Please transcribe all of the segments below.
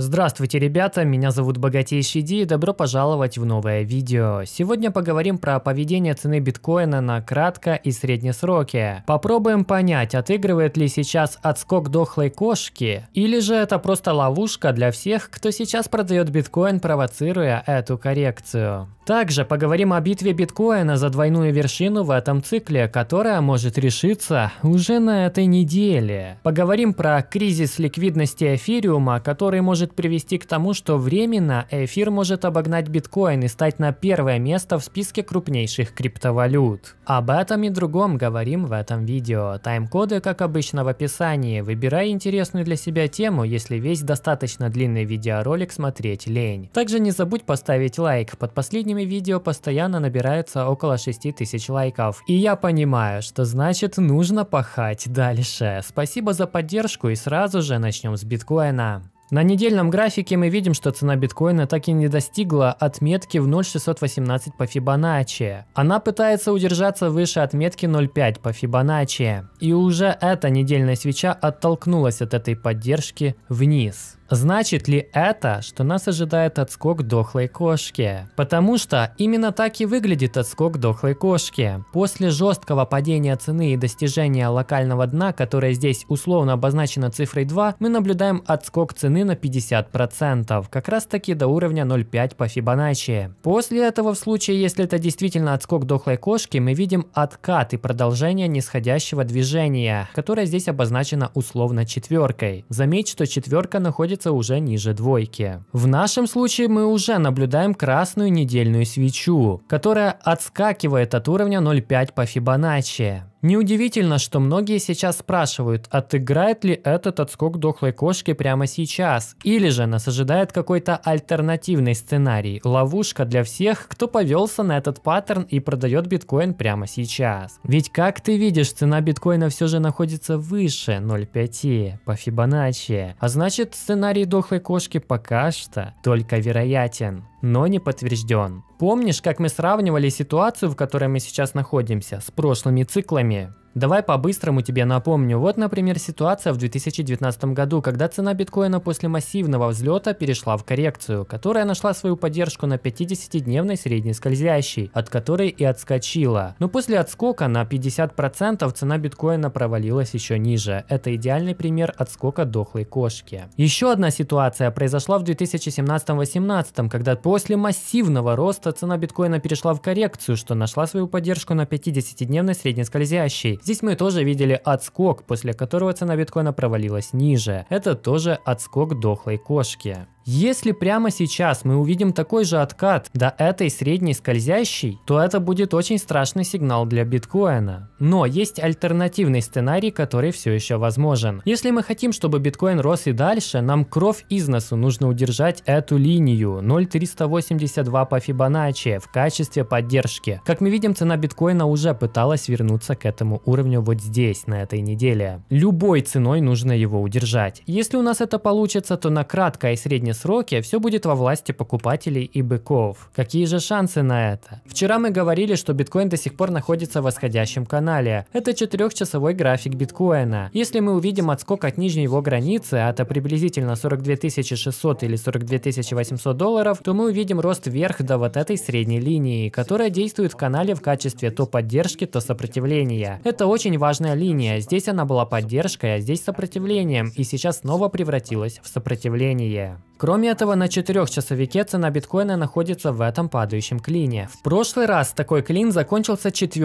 Здравствуйте, ребята, меня зовут Богатейший Ди и добро пожаловать в новое видео. Сегодня поговорим про поведение цены биткоина на кратко и среднесроке. Попробуем понять, отыгрывает ли сейчас отскок дохлой кошки, или же это просто ловушка для всех, кто сейчас продает биткоин, провоцируя эту коррекцию. Также поговорим о битве биткоина за двойную вершину в этом цикле, которая может решиться уже на этой неделе. Поговорим про кризис ликвидности эфириума, который может может привести к тому, что временно эфир может обогнать биткоин и стать на первое место в списке крупнейших криптовалют. Об этом и другом говорим в этом видео. Тайм-коды, как обычно, в описании. Выбирай интересную для себя тему, если весь достаточно длинный видеоролик смотреть лень. Также не забудь поставить лайк. Под последними видео постоянно набирается около 6000 лайков. И я понимаю, что значит нужно пахать дальше. Спасибо за поддержку и сразу же начнем с биткоина. На недельном графике мы видим, что цена биткоина так и не достигла отметки в 0.618 по Фибоначчи. Она пытается удержаться выше отметки 0.5 по Фибоначчи. И уже эта недельная свеча оттолкнулась от этой поддержки вниз. Значит ли это, что нас ожидает отскок дохлой кошки? Потому что именно так и выглядит отскок дохлой кошки. После жесткого падения цены и достижения локального дна, которое здесь условно обозначено цифрой 2, мы наблюдаем отскок цены увеличены на 50%, как раз таки до уровня 0,5 по Фибоначчи. После этого, в случае, если это действительно отскок дохлой кошки, мы видим откат и продолжение нисходящего движения, которое здесь обозначено условно четверкой. Заметь, что четверка находится уже ниже двойки. В нашем случае мы уже наблюдаем красную недельную свечу, которая отскакивает от уровня 0,5 по Фибоначчи. Неудивительно, что многие сейчас спрашивают, отыграет ли этот отскок дохлой кошки прямо сейчас, или же нас ожидает какой-то альтернативный сценарий, ловушка для всех, кто повелся на этот паттерн и продает биткоин прямо сейчас. Ведь как ты видишь, цена биткоина все же находится выше 0,5 по Фибоначчи, а значит сценарий дохлой кошки пока что только вероятен но не подтвержден. Помнишь, как мы сравнивали ситуацию, в которой мы сейчас находимся, с прошлыми циклами? Давай по-быстрому тебе напомню. Вот, например, ситуация в 2019 году, когда цена биткоина после массивного взлета перешла в коррекцию, которая нашла свою поддержку на 50-дневной средней скользящей, от которой и отскочила. Но после отскока на 50% цена биткоина провалилась еще ниже. Это идеальный пример отскока дохлой кошки. Еще одна ситуация произошла в 2017-2018, когда после массивного роста цена биткоина перешла в коррекцию, что нашла свою поддержку на 50-дневной средней скользящей. Здесь мы тоже видели отскок, после которого цена биткоина провалилась ниже. Это тоже отскок дохлой кошки. Если прямо сейчас мы увидим такой же откат до этой средней скользящей, то это будет очень страшный сигнал для биткоина. Но есть альтернативный сценарий, который все еще возможен. Если мы хотим, чтобы биткоин рос и дальше, нам кровь из носу нужно удержать эту линию 0,382 по Фибоначчи в качестве поддержки. Как мы видим, цена биткоина уже пыталась вернуться к этому уровню вот здесь, на этой неделе. Любой ценой нужно его удержать. Если у нас это получится, то на краткой и средней сроки все будет во власти покупателей и быков. Какие же шансы на это? Вчера мы говорили, что биткоин до сих пор находится в восходящем канале. Это четырехчасовой график биткоина. Если мы увидим отскок от нижней его границы, а это приблизительно 42 600 или 42 800 долларов, то мы увидим рост вверх до вот этой средней линии, которая действует в канале в качестве то поддержки, то сопротивления. Это очень важная линия. Здесь она была поддержкой, а здесь сопротивлением, и сейчас снова превратилась в сопротивление. Кроме этого, на 4-часовике цена биткоина находится в этом падающем клине. В прошлый раз такой клин закончился 4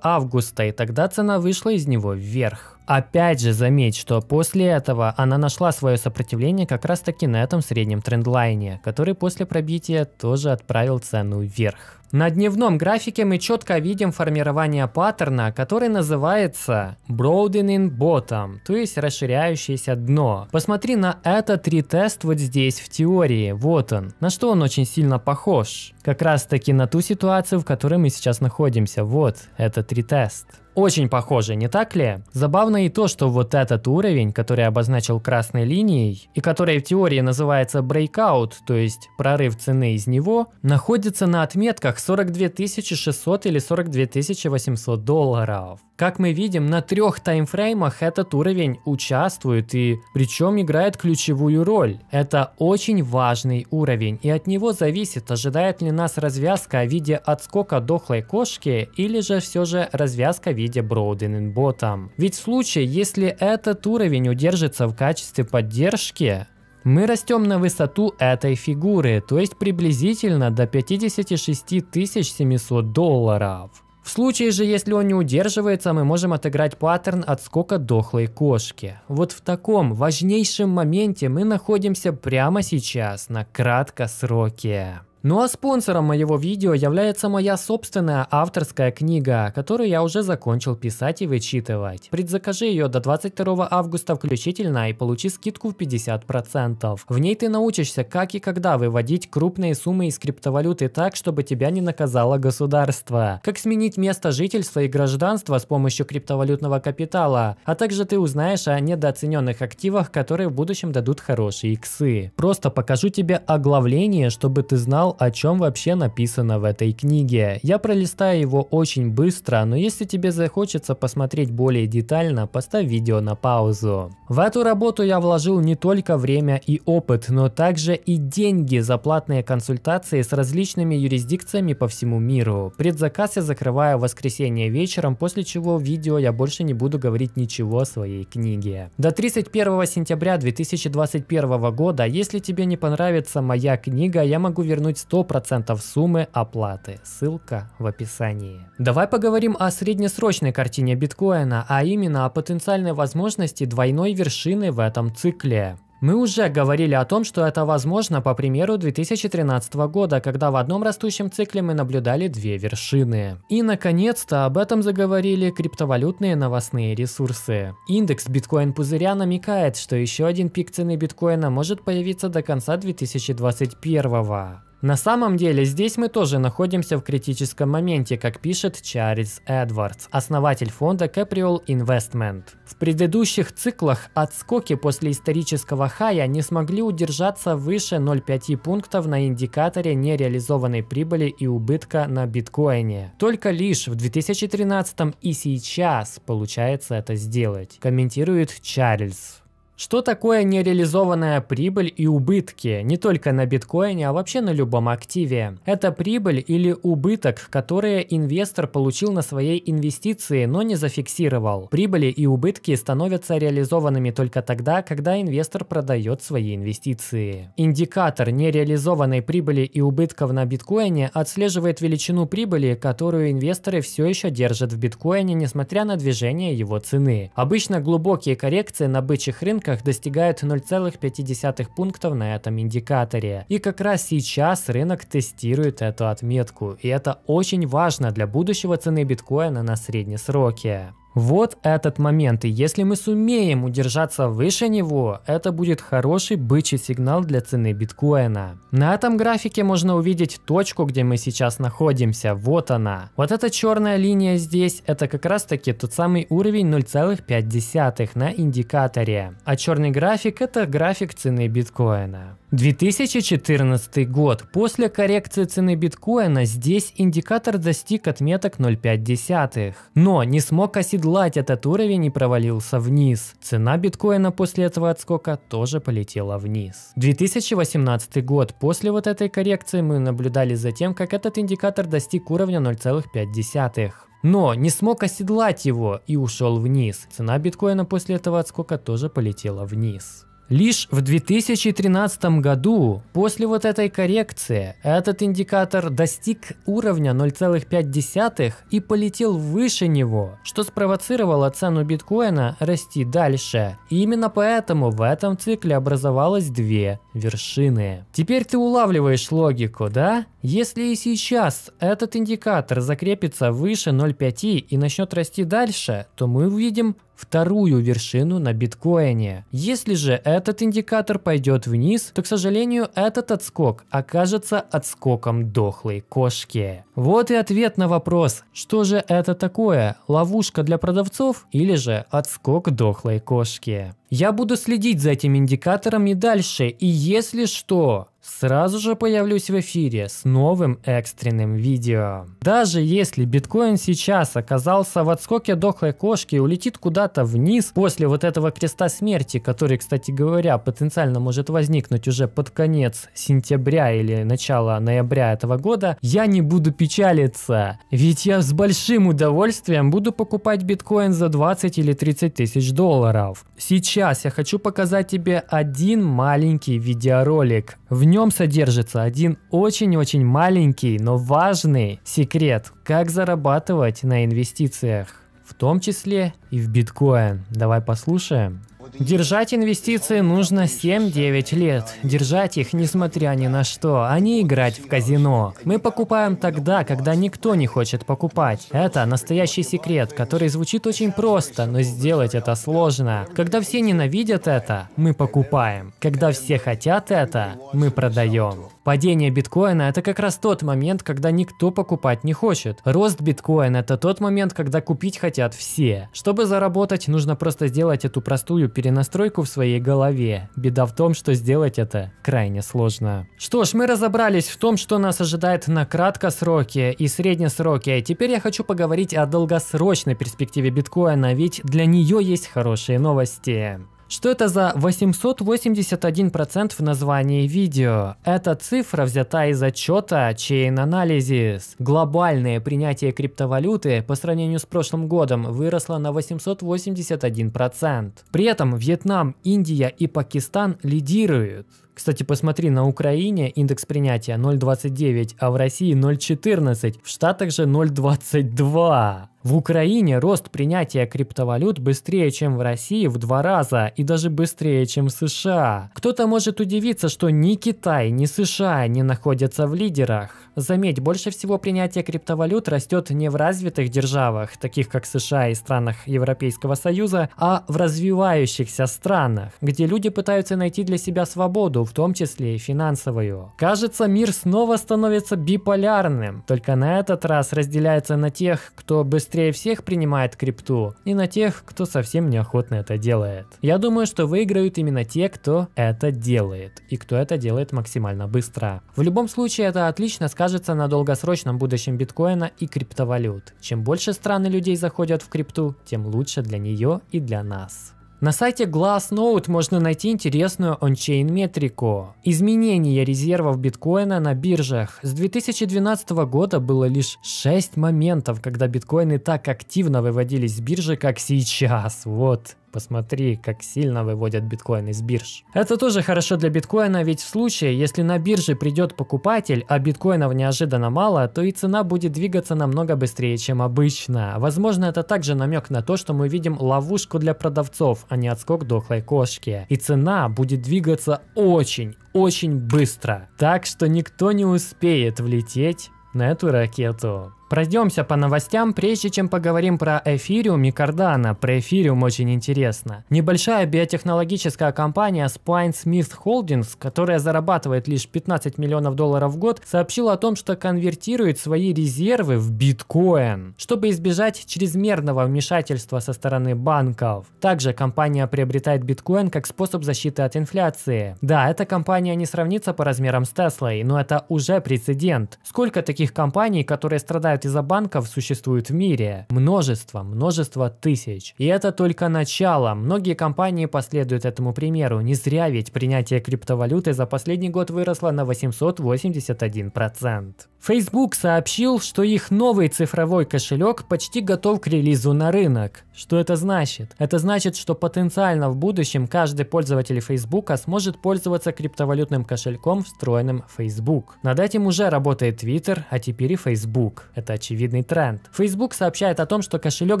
августа, и тогда цена вышла из него вверх. Опять же, заметь, что после этого она нашла свое сопротивление как раз таки на этом среднем трендлайне, который после пробития тоже отправил цену вверх. На дневном графике мы четко видим формирование паттерна, который называется Broadening Bottom, то есть расширяющееся дно. Посмотри на этот ретест вот здесь в теории, вот он, на что он очень сильно похож. Как раз таки на ту ситуацию, в которой мы сейчас находимся, вот этот ретест. Очень похоже, не так ли? Забавно и то, что вот этот уровень, который обозначил красной линией, и который в теории называется breakout, то есть прорыв цены из него, находится на отметках 42 600 или 42 800 долларов. Как мы видим, на трех таймфреймах этот уровень участвует и причем играет ключевую роль. Это очень важный уровень, и от него зависит, ожидает ли нас развязка в виде отскока дохлой кошки или же все же развязка в виде виде Broadening Ведь в случае, если этот уровень удержится в качестве поддержки, мы растем на высоту этой фигуры, то есть приблизительно до 56 700 долларов. В случае же, если он не удерживается, мы можем отыграть паттерн отскока дохлой кошки. Вот в таком важнейшем моменте мы находимся прямо сейчас на краткосроке. Ну а спонсором моего видео является моя собственная авторская книга, которую я уже закончил писать и вычитывать. Предзакажи ее до 22 августа включительно и получи скидку в 50%. В ней ты научишься, как и когда выводить крупные суммы из криптовалюты так, чтобы тебя не наказало государство. Как сменить место жительства и гражданства с помощью криптовалютного капитала. А также ты узнаешь о недооцененных активах, которые в будущем дадут хорошие иксы. Просто покажу тебе оглавление, чтобы ты знал о чем вообще написано в этой книге. Я пролистаю его очень быстро, но если тебе захочется посмотреть более детально, поставь видео на паузу. В эту работу я вложил не только время и опыт, но также и деньги за платные консультации с различными юрисдикциями по всему миру. Предзаказ я закрываю в воскресенье вечером, после чего в видео я больше не буду говорить ничего о своей книге. До 31 сентября 2021 года, если тебе не понравится моя книга, я могу вернуть 100% суммы оплаты. Ссылка в описании. Давай поговорим о среднесрочной картине биткоина, а именно о потенциальной возможности двойной вершины в этом цикле. Мы уже говорили о том, что это возможно по примеру 2013 года, когда в одном растущем цикле мы наблюдали две вершины. И наконец-то об этом заговорили криптовалютные новостные ресурсы. Индекс биткоин-пузыря намекает, что еще один пик цены биткоина может появиться до конца 2021 года. На самом деле, здесь мы тоже находимся в критическом моменте, как пишет Чарльз Эдвардс, основатель фонда Capriol Investment. В предыдущих циклах отскоки после исторического хая не смогли удержаться выше 0,5 пунктов на индикаторе нереализованной прибыли и убытка на биткоине. Только лишь в 2013 и сейчас получается это сделать, комментирует Чарльз. Что такое нереализованная прибыль и убытки, не только на биткоине, а вообще на любом активе? Это прибыль или убыток, которые инвестор получил на своей инвестиции, но не зафиксировал. Прибыли и убытки становятся реализованными только тогда, когда инвестор продает свои инвестиции. Индикатор нереализованной прибыли и убытков на биткоине отслеживает величину прибыли, которую инвесторы все еще держат в биткоине, несмотря на движение его цены. Обычно глубокие коррекции на бычьих рынках оценках достигает 0,5 пунктов на этом индикаторе. И как раз сейчас рынок тестирует эту отметку, и это очень важно для будущего цены биткоина на среднесроке. Вот этот момент, и если мы сумеем удержаться выше него, это будет хороший бычий сигнал для цены биткоина. На этом графике можно увидеть точку, где мы сейчас находимся, вот она. Вот эта черная линия здесь, это как раз таки тот самый уровень 0,5 на индикаторе. А черный график это график цены биткоина. 2014 год. После коррекции цены биткоина здесь индикатор достиг отметок 0,5. Но не смог оседлать этот уровень и провалился вниз. Цена биткоина после этого отскока тоже полетела вниз. 2018 год. После вот этой коррекции мы наблюдали за тем, как этот индикатор достиг уровня 0,5 но не смог оседлать его и ушел вниз. Цена биткоина после этого отскока тоже полетела вниз. Лишь в 2013 году, после вот этой коррекции, этот индикатор достиг уровня 0,5 и полетел выше него, что спровоцировало цену биткоина расти дальше. И именно поэтому в этом цикле образовалось две вершины. Теперь ты улавливаешь логику, да? Если и сейчас этот индикатор закрепится выше 0,5 и начнет расти дальше, то мы увидим вторую вершину на биткоине. Если же этот индикатор пойдет вниз, то, к сожалению, этот отскок окажется отскоком дохлой кошки. Вот и ответ на вопрос, что же это такое, ловушка для продавцов или же отскок дохлой кошки. Я буду следить за этим индикатором и дальше, и если что, Сразу же появлюсь в эфире с новым экстренным видео. Даже если биткоин сейчас оказался в отскоке дохлой кошки и улетит куда-то вниз после вот этого креста смерти, который, кстати говоря, потенциально может возникнуть уже под конец сентября или начало ноября этого года, я не буду печалиться. Ведь я с большим удовольствием буду покупать биткоин за 20 или 30 тысяч долларов. Сейчас я хочу показать тебе один маленький видеоролик. В нем нем содержится один очень-очень маленький, но важный секрет, как зарабатывать на инвестициях, в том числе и в биткоин. Давай послушаем. Держать инвестиции нужно 7-9 лет. Держать их, несмотря ни на что, а не играть в казино. Мы покупаем тогда, когда никто не хочет покупать. Это настоящий секрет, который звучит очень просто, но сделать это сложно. Когда все ненавидят это, мы покупаем. Когда все хотят это, мы продаем. Падение биткоина – это как раз тот момент, когда никто покупать не хочет. Рост биткоина – это тот момент, когда купить хотят все. Чтобы заработать, нужно просто сделать эту простую перенастройку в своей голове. Беда в том, что сделать это крайне сложно. Что ж, мы разобрались в том, что нас ожидает на краткосроке и среднесроке. Теперь я хочу поговорить о долгосрочной перспективе биткоина, ведь для нее есть хорошие новости. Что это за 881% в названии видео? Эта цифра взята из отчета Chain Analysis. Глобальное принятие криптовалюты по сравнению с прошлым годом выросло на 881%. При этом Вьетнам, Индия и Пакистан лидируют. Кстати, посмотри, на Украине индекс принятия 0,29, а в России 0,14, в Штатах же 0,22. В Украине рост принятия криптовалют быстрее, чем в России в два раза и даже быстрее, чем в США. Кто-то может удивиться, что ни Китай, ни США не находятся в лидерах. Заметь, больше всего принятие криптовалют растет не в развитых державах, таких как США и странах Европейского Союза, а в развивающихся странах, где люди пытаются найти для себя свободу, в том числе и финансовую. Кажется, мир снова становится биполярным, только на этот раз разделяется на тех, кто быстрее всех принимает крипту, и на тех, кто совсем неохотно это делает. Я думаю, что выиграют именно те, кто это делает, и кто это делает максимально быстро. В любом случае, это отлично сказано скажется на долгосрочном будущем биткоина и криптовалют. Чем больше стран и людей заходят в крипту, тем лучше для нее и для нас. На сайте Glassnode можно найти интересную ончейн метрику. Изменение резервов биткоина на биржах. С 2012 года было лишь 6 моментов, когда биткоины так активно выводились с биржи, как сейчас. Вот. Посмотри, как сильно выводят биткоин из бирж. Это тоже хорошо для биткоина, ведь в случае, если на бирже придет покупатель, а биткоинов неожиданно мало, то и цена будет двигаться намного быстрее, чем обычно. Возможно, это также намек на то, что мы видим ловушку для продавцов, а не отскок дохлой кошки. И цена будет двигаться очень, очень быстро. Так что никто не успеет влететь на эту ракету. Пройдемся по новостям, прежде чем поговорим про эфириум и кардана. Про эфириум очень интересно. Небольшая биотехнологическая компания Spine Smith Holdings, которая зарабатывает лишь 15 миллионов долларов в год, сообщила о том, что конвертирует свои резервы в биткоин, чтобы избежать чрезмерного вмешательства со стороны банков. Также компания приобретает биткоин как способ защиты от инфляции. Да, эта компания не сравнится по размерам с Теслой, но это уже прецедент. Сколько таких компаний, которые страдают выпускают из-за банков существует в мире. Множество, множество тысяч. И это только начало. Многие компании последуют этому примеру. Не зря ведь принятие криптовалюты за последний год выросло на 881%. Facebook сообщил, что их новый цифровой кошелек почти готов к релизу на рынок. Что это значит? Это значит, что потенциально в будущем каждый пользователь Facebook сможет пользоваться криптовалютным кошельком, встроенным в Facebook. Над этим уже работает Twitter, а теперь и Facebook. Это очевидный тренд. Facebook сообщает о том, что кошелек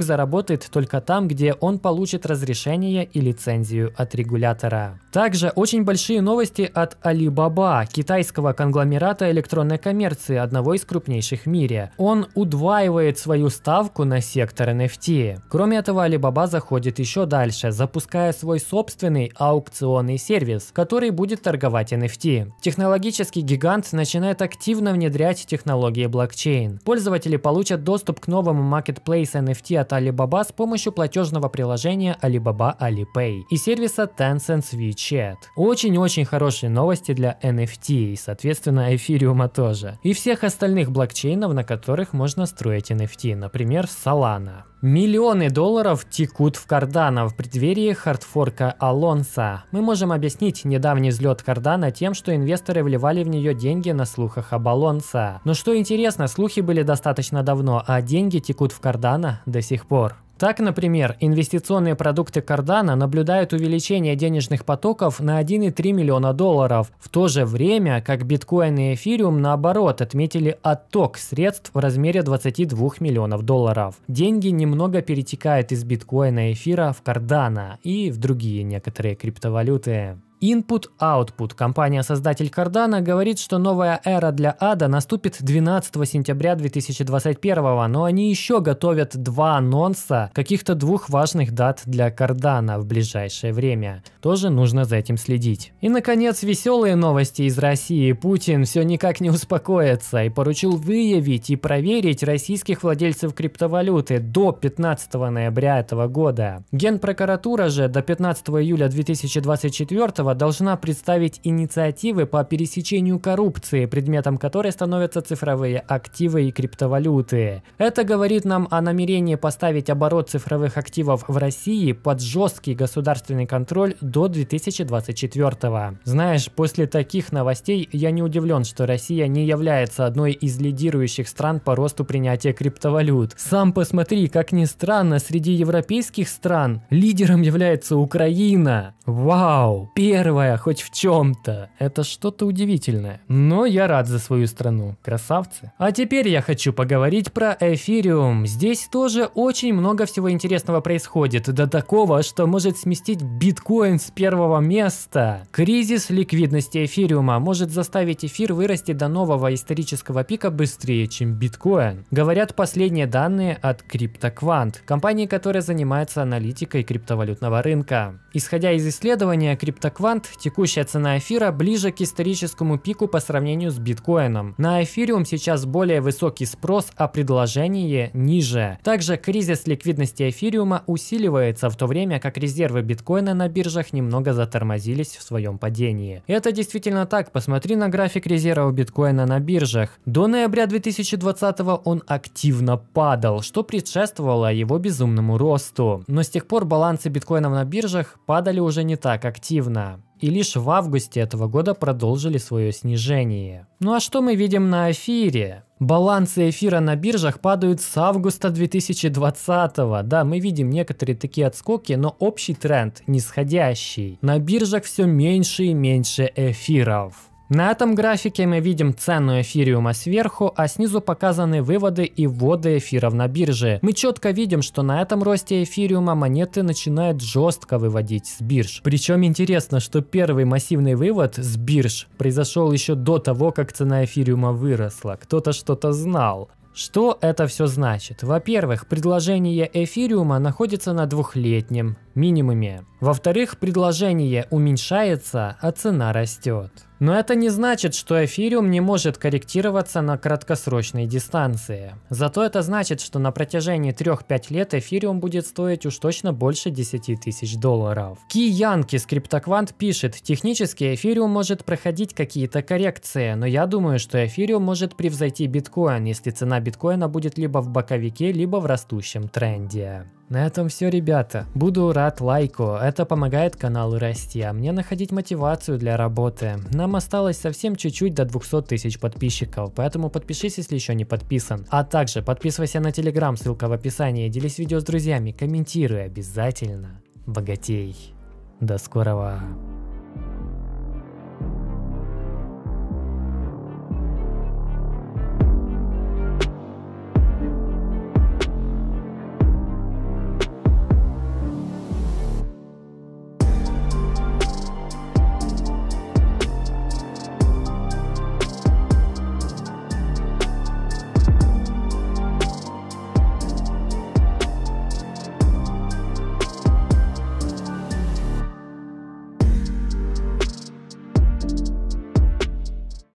заработает только там, где он получит разрешение и лицензию от регулятора. Также очень большие новости от Alibaba, китайского конгломерата электронной коммерции, одного из крупнейших в мире. Он удваивает свою ставку на сектор NFT. Кроме этого, Alibaba заходит еще дальше, запуская свой собственный аукционный сервис, который будет торговать NFT. Технологический гигант начинает активно внедрять технологии блокчейн. Пользователи получат доступ к новому Marketplace NFT от Alibaba с помощью платежного приложения Alibaba Alipay и сервиса Tencent Switch Chat. Очень-очень хорошие новости для NFT и, соответственно, эфириума тоже. И всех остальных блокчейнов, на которых можно строить NFT, например, Solana. Миллионы долларов текут в Кардана в преддверии хардфорка Алонса. Мы можем объяснить недавний взлет Кардана тем, что инвесторы вливали в нее деньги на слухах об Алонса. Но что интересно, слухи были достаточно давно, а деньги текут в Кардана до сих пор. Так, например, инвестиционные продукты Кардана наблюдают увеличение денежных потоков на 1,3 миллиона долларов, в то же время как биткоин и эфириум наоборот отметили отток средств в размере 22 миллионов долларов. Деньги немного перетекают из биткоина и эфира в Кардана и в другие некоторые криптовалюты. Input-Output. Компания-создатель Кардана говорит, что новая эра для ада наступит 12 сентября 2021, но они еще готовят два анонса каких-то двух важных дат для Кардана в ближайшее время. Тоже нужно за этим следить. И, наконец, веселые новости из России. Путин все никак не успокоится и поручил выявить и проверить российских владельцев криптовалюты до 15 ноября этого года. Генпрокуратура же до 15 июля 2024 этого должна представить инициативы по пересечению коррупции, предметом которой становятся цифровые активы и криптовалюты. Это говорит нам о намерении поставить оборот цифровых активов в России под жесткий государственный контроль до 2024 -го. Знаешь, после таких новостей я не удивлен, что Россия не является одной из лидирующих стран по росту принятия криптовалют. Сам посмотри, как ни странно, среди европейских стран лидером является Украина. Вау! первая хоть в чем-то. Это что-то удивительное. Но я рад за свою страну. Красавцы. А теперь я хочу поговорить про эфириум. Здесь тоже очень много всего интересного происходит. До такого, что может сместить биткоин с первого места. Кризис ликвидности эфириума может заставить эфир вырасти до нового исторического пика быстрее, чем биткоин. Говорят последние данные от CryptoQuant, компании, которая занимается аналитикой криптовалютного рынка. Исходя из исследования, CryptoQuant Квант, текущая цена эфира ближе к историческому пику по сравнению с биткоином. На эфириум сейчас более высокий спрос, а предложение ниже. Также кризис ликвидности эфириума усиливается, в то время как резервы биткоина на биржах немного затормозились в своем падении. Это действительно так, посмотри на график резервов биткоина на биржах. До ноября 2020 он активно падал, что предшествовало его безумному росту. Но с тех пор балансы биткоинов на биржах падали уже не так активно и лишь в августе этого года продолжили свое снижение. Ну а что мы видим на эфире? Балансы эфира на биржах падают с августа 2020. Да, мы видим некоторые такие отскоки, но общий тренд нисходящий. На биржах все меньше и меньше эфиров. На этом графике мы видим цену эфириума сверху, а снизу показаны выводы и вводы эфиров на бирже. Мы четко видим, что на этом росте эфириума монеты начинают жестко выводить с бирж. Причем интересно, что первый массивный вывод с бирж произошел еще до того, как цена эфириума выросла. Кто-то что-то знал. Что это все значит? Во-первых, предложение эфириума находится на двухлетнем минимуме. Во-вторых, предложение уменьшается, а цена растет. Но это не значит, что эфириум не может корректироваться на краткосрочной дистанции. Зато это значит, что на протяжении 3-5 лет эфириум будет стоить уж точно больше 10 тысяч долларов. Ки Янки с CryptoQuant пишет, технически эфириум может проходить какие-то коррекции, но я думаю, что эфириум может превзойти биткоин, если цена биткоина будет либо в боковике, либо в растущем тренде. На этом все, ребята. Буду рад лайку, это помогает каналу расти, а мне находить мотивацию для работы. Нам осталось совсем чуть-чуть до 200 тысяч подписчиков, поэтому подпишись, если еще не подписан. А также подписывайся на телеграм, ссылка в описании, делись видео с друзьями, комментируй обязательно. Богатей. До скорого.